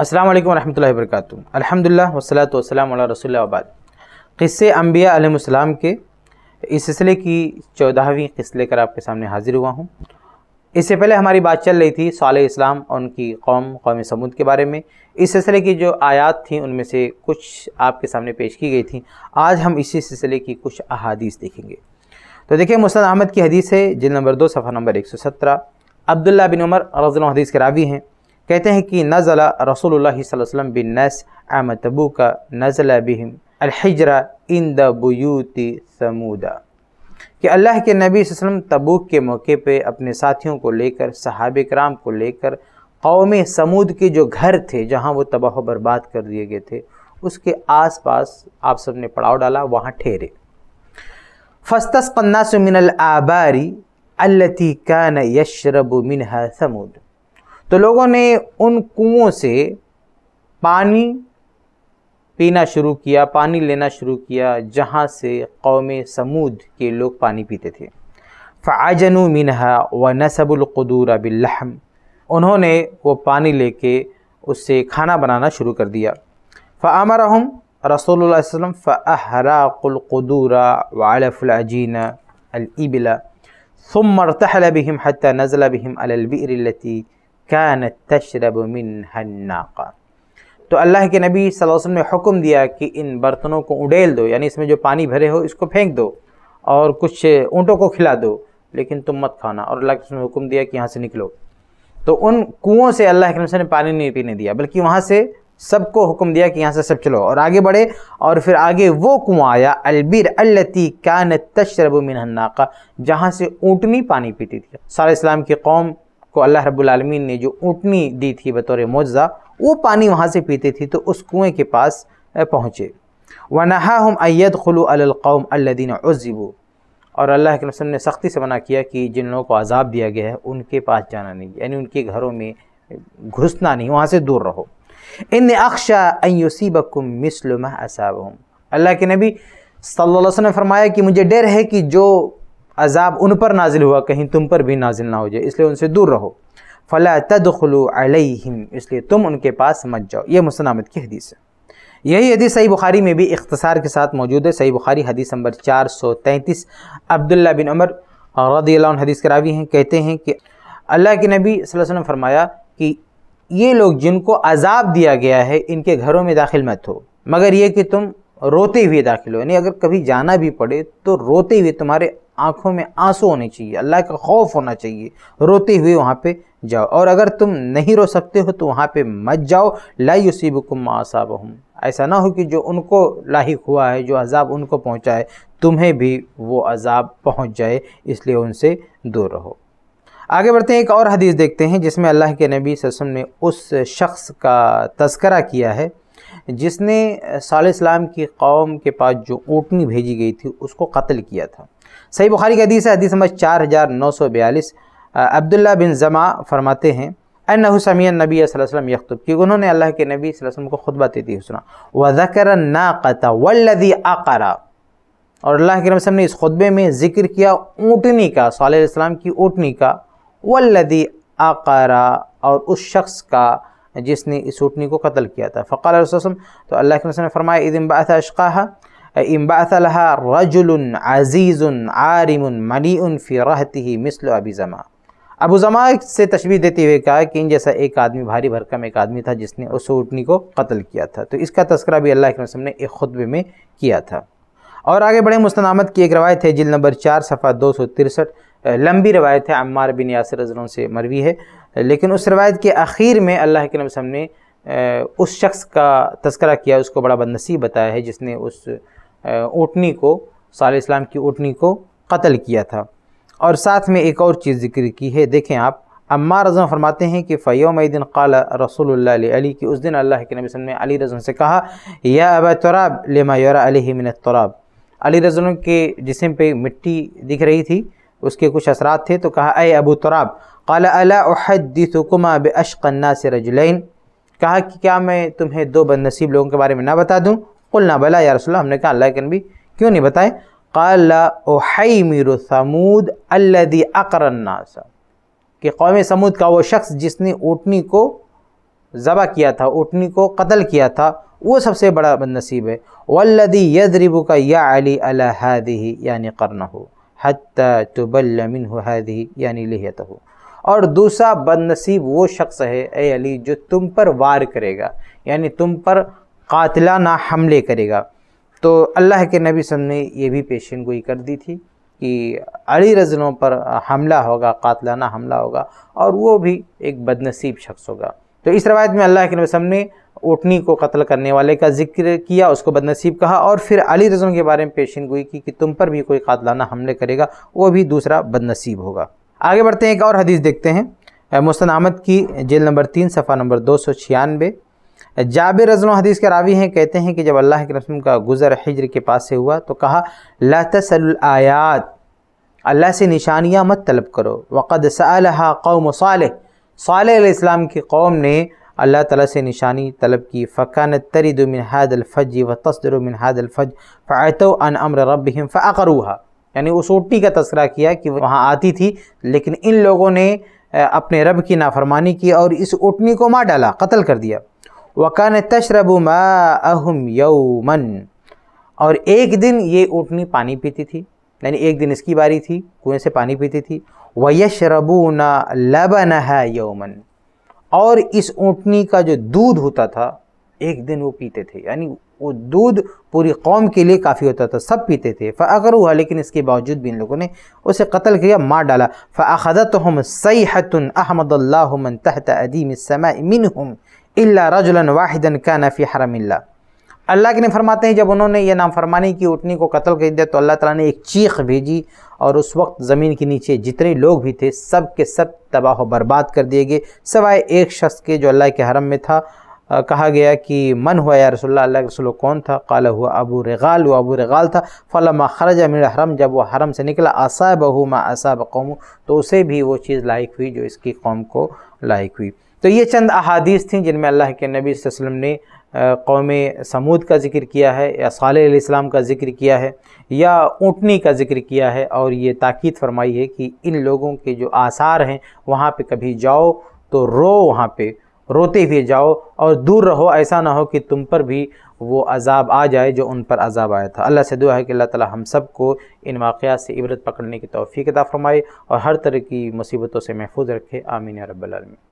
अस्सलाम वालेकुम रहमतुल्लाहि वरकatuह अल्हम्दुलिल्लाह वस्सलातु वस्सलाम अला रसूल वबाद क़स्से अम्बिया अलैहिस्सलाम के इस सिलसिले की चौदहवीं किस्त लेकर आपके सामने हाज़िर हुआ हूँ इससे पहले हमारी बात चल रही थी साल इस्लाम और उनकी कौम कौम समूद के बारे में इस सिलसिले की जो आयात थी उनमें से कुछ आपके सामने पेश की गई थी आज हम इसी सिलसिले की कुछ अहादीस देखेंगे तो देखिए मुस्द अहमद की हदीस है जिल नंबर दो सफ़ा नंबर एक सौ सत्रह अब्दुल्ला बिन उमर रजन हदीस के रावी हैं कहते हैं कि नज़ला रसूल वसम बिन नस आम तबू का नज़ला बिहम अलहजरा इन द समूदा कि अल्लाह के नबी वसम तबूक के मौके पे अपने साथियों को लेकर सहाब कराम को लेकर कौम समूद के जो घर थे जहाँ वो तबाह बर्बाद कर दिए गए थे उसके आस पास आप सब ने पड़ाव डाला वहाँ ठहरे फस्तस पन्ना सुमिन आबारी अल्लती न यशरब मिनहा समूद तो लोगों ने उन कुओं से पानी पीना शुरू किया पानी लेना शुरू किया जहाँ से कौम समूद के लोग पानी पीते थे फ़ाजनु मिनहा व नसबुलकदूर बिल्लहम उन्होंने वो पानी लेके उससे खाना बनाना शुरू कर दिया फ़ामर हम रसोल वसम फ़हराकुलकदूरा वालफुलजीन अलबिला सुमरतहल बिहम हत नज़लबिम बिहम अलबिरती कानत तशरब मिन हन्नाका तो अल्लाह के नबी सल्लल्लाहु अलैहि वसल्लम ने हुक्म दिया कि इन बर्तनों को उड़ेल दो यानी इसमें जो पानी भरे हो इसको फेंक दो और कुछ ऊँटों को खिला दो लेकिन तुम मत खाना और अल्लाह के ने हुक्म दिया कि यहाँ से निकलो तो उन कुओं से अल्लाह के नबी ने पानी नहीं पीने दिया बल्कि वहाँ से सबको हुक्म दिया कि यहाँ से सब चलो और आगे बढ़े और फिर आगे वो कुआँ आया अलबिर अल्लती कान तशरब मिनन्नाका जहाँ से ऊँटनी पानी पीती थी सारे इस्लाम की कौम को अल्लाह रब्लमीन ने जो ऊँटनी दी थी बतौर मुआवजा वो पानी वहाँ से पीते थे तो उस कुएँ के पास पहुँचे वनहा हम अयद खलुलकौम अल्लादीन उज़िबू और अल्लाह के रसम ने सख्ती से मना किया कि जिन लोगों को आज़ाब दिया गया है उनके पास जाना नहीं यानी उनके घरों में घुसना नहीं वहाँ से दूर रहो इन अक्शा अयुसीबकुम मिसलमा असाब अल्लाह के नबी सल्लल्लाहु अलैहि वसल्लम ने फरमाया कि मुझे डर है कि जो अजाब उन पर नाजिल हुआ कहीं तुम पर भी नाजिल ना हो जाए इसलिए उनसे दूर रहो फ़ला तदखलू अलैहिम इसलिए तुम उनके पास मत जाओ ये मुसनामद की हदीस है यही हदीस सही बुखारी में भी इख्तसार के साथ मौजूद है सही बुखारी हदीस नंबर चार सौ तैंतीस अब्दुल्ला बिन उमर रदी हदीस के रावी हैं कहते हैं कि अल्लाह के नबी वसल्लम फरमाया कि ये लोग जिनको अजाब दिया गया है इनके घरों में दाखिल मत हो मगर ये कि तुम रोते हुए दाखिल हो यानी अगर कभी जाना भी पड़े तो रोते हुए तुम्हारे आंखों में आंसू होने चाहिए अल्लाह का खौफ होना चाहिए रोते हुए वहाँ पे जाओ और अगर तुम नहीं रो सकते हो तो वहाँ पे मत जाओ लाई उसीबकुम आसाब ऐसा ना हो कि जो उनको लाइक हुआ है जो अज़ाब उनको पहुँचा है तुम्हें भी वो अज़ाब पहुँच जाए इसलिए उनसे दूर रहो आगे बढ़ते हैं एक और हदीस देखते हैं जिसमें अल्लाह के नबी वसम ने उस शख्स का तस्करा किया है जिसने साल इस्लाम की कौम के पास जो ऊँटनी भेजी गई थी उसको कत्ल किया था सही बुखारी की हदीस है हदीस नंबर चार हज़ार नौ सौ बयालीस अब्दुल्ला बिन जमा फरमाते हैं अनहुसमिया नबी वसम यखतुब कि उन्होंने अल्लाह के नबी वसम को खुतबा देती हुई सुना व ज़कर नाकता वल्लदी आकारा और अल्लाह के नबी ने इस खुतबे में ज़िक्र किया ऊँटनी का साल की ऊँटनी का वल्लदी आकारा और उस शख्स का जिसने इस ऊँटनी को कत्ल किया था फ़क़ाल रसम तो अल्लाह के ने फरमाया इद इम्बाथ अशक़ा इम्बातलहा रजुल अज़ीज़ आरिम मनी फ़ी रहती ही मिसल अबी ज़मा अबू ज़मा से तशबी देते हुए कहा कि इन जैसा एक आदमी भारी भरकम एक आदमी था जिसने उस ऊँटनी को कत्ल किया था तो इसका तस्करा भी अल्लाह के ने एक खुतबे में किया था और आगे बड़े मुस्तनामत की एक रवायत है जिल नंबर चार सफ़ा दो सौ तिरसठ लंबी रवायत है अम्मार बिन यासर से मरवी है लेकिन उस रवायत के आखिर में अल्लाह के नबी ने उस शख्स का तस्करा किया उसको बड़ा बदनसीब बताया है जिसने उस ऊटनी को साल इस्लाम की ऊटनी को कत्ल किया था और साथ में एक और चीज़ जिक्र की है देखें आप अम्मा रज़ा फरमाते हैं कि फ़ैम दिन कल रसोल्ला अली कि उस दिन अल्लाह के नबी ने अली रज़न से कहा या अब तौराब लेमा योरा अली मिनत तौराब अली रज़न के जिसम पे मिट्टी दिख रही थी उसके कुछ असरात थे तो कहा अय अबू तराब कल अलादीतुकुमा बशकन्ना से रजुलैन कहा कि क्या मैं तुम्हें दो बदनसीब लोगों के बारे में ना बता दूँ कुल ना बला या रसोल्ला हमने कहा अल्लाह के नबी क्यों नहीं बताए कला ओहई मीर समूद अल्लदी अकरन्ना कि कौम समूद का वो शख्स जिसने ऊटनी को ज़बा किया था ऊटनी को कतल किया था वो सबसे बड़ा बदनसीब है वल्लदी यदरिबू का या अली अलहदी यानी करना हो हत्ता तुबल यानी लिहत हो और दूसरा बदनसीब वो शख्स है ए अली जो तुम पर वार करेगा यानी तुम पर कातलाना हमले करेगा तो अल्लाह के नबी सब ने यह भी पेशन गोई कर दी थी कि अली रजनों पर हमला होगा कातलाना हमला होगा और वो भी एक बदनसीब शख्स होगा तो इस रवायत में अल्लाह के नबीम ने ओटनी को कत्ल करने वाले का जिक्र किया उसको बदनसीब कहा और फिर अली रजम के बारे में पेशन गोई की कि तुम पर भी कोई कातलाना हमले करेगा वो भी दूसरा बदनसीब होगा आगे बढ़ते हैं एक और हदीस देखते हैं मुस्तन अहमद की जेल नंबर तीन सफ़ा नंबर दो सौ छियानवे जाब रजन हदीस के रावी हैं कहते हैं कि जब अल्लाह के रसम का गुज़र हिजर के पास से हुआ तो कहा लतसलआयात अल्लाह से निशानियाँ मत तलब करो वक़द सलहा कौम साल की कौम ने अल्लाह ताला से निशानी तलब की फ़कान तरीद हादलफ़ज व तस्दर मिन हादलफ़ज फ़ात अन अम्र रबहम फ़ाकरूहा यानी उस ओटी का तस्करा किया कि वहाँ आती थी लेकिन इन लोगों ने अपने रब की नाफरमानी की और इस ओटनी को मार डाला कत्ल कर दिया वकान तशरब अहम यौमन और एक दिन ये ऊटनी पानी पीती थी यानी एक दिन इसकी बारी थी कुएँ से पानी पीती थी वयशरबू ना लबन है यौमन और इस ऊँटनी का जो दूध होता था एक दिन वो पीते थे यानी वो दूध पूरी कौम के लिए काफ़ी होता था सब पीते थे फ़ाकर हुआ लेकिन इसके बावजूद भी इन लोगों ने उसे कत्ल किया मार डाला फ़ाखदत हम सैहतन अहमदल्लामन तहत अदीम समा मिन हम रजुलन वाहिदन का नफ़ी हरमिल्ला अल्लाह के ने फरमाते हैं जब उन्होंने ये नाम फरमानी की उठनी को कत्ल कर दिया तो अल्लाह ताला ने एक चीख भेजी और उस वक्त ज़मीन के नीचे जितने लोग भी थे सब के सब तबाह बर्बाद कर दिए गए सवाए एक शख्स के जो अल्लाह के हरम में था आ, कहा गया कि मन हुआ या रसोल्ला अल्लाह रसोल कौन था काला हुआ अबू रगाल वो अबू रगाल था फ़लमा खरजा अमीर हरम जब वह हरम से निकला असाब माँ मा असाब कौम तो उसे भी वो चीज़ लायक हुई जो इसकी कौम को लायक हुई तो ये चंद अहादीस थी जिनमें अल्लाह के नबी वसम ने कौम समूद का ज़िक्र किया है या सालाम का ज़िक्र किया है या ऊँटनी का ज़िक्र किया है और ये ताक़द फरमाई है कि इन लोगों के जो आसार हैं वहाँ पर कभी जाओ तो रो वहाँ पर रोते हुए जाओ और दूर रहो ऐसा ना हो कि तुम पर भी वो अजाब आ जाए जो उन पर अजाब आया था अल्लाह से दुआ है कि अल्लाह ताला हम सब को इन वाक़ से इबरत पकड़ने की तोफ़ी अदा फरमाए और हर तरह की मुसीबतों से महफूज रखे आमीन रबालमी